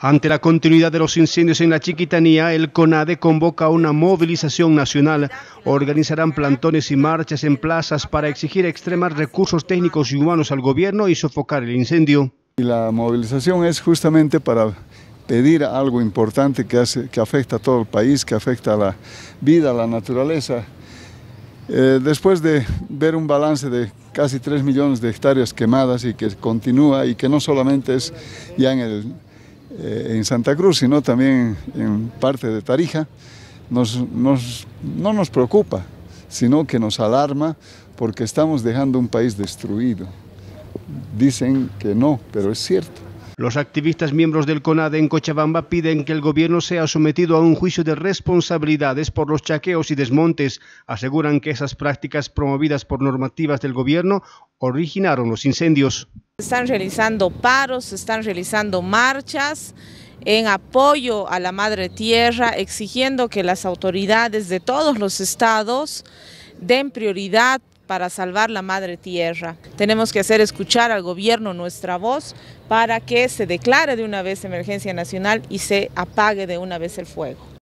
Ante la continuidad de los incendios en la Chiquitanía, el CONADE convoca una movilización nacional. Organizarán plantones y marchas en plazas para exigir extremar recursos técnicos y humanos al gobierno y sofocar el incendio. Y la movilización es justamente para pedir algo importante que, hace, que afecta a todo el país, que afecta a la vida, a la naturaleza. Eh, después de ver un balance de casi 3 millones de hectáreas quemadas y que continúa y que no solamente es ya en el eh, en Santa Cruz, sino también en parte de Tarija, no nos preocupa, sino que nos alarma porque estamos dejando un país destruido. Dicen que no, pero es cierto. Los activistas miembros del CONADE en Cochabamba piden que el gobierno sea sometido a un juicio de responsabilidades por los chaqueos y desmontes. Aseguran que esas prácticas promovidas por normativas del gobierno originaron los incendios. Están realizando paros, se están realizando marchas en apoyo a la Madre Tierra, exigiendo que las autoridades de todos los estados den prioridad para salvar la madre tierra. Tenemos que hacer escuchar al gobierno nuestra voz para que se declare de una vez emergencia nacional y se apague de una vez el fuego.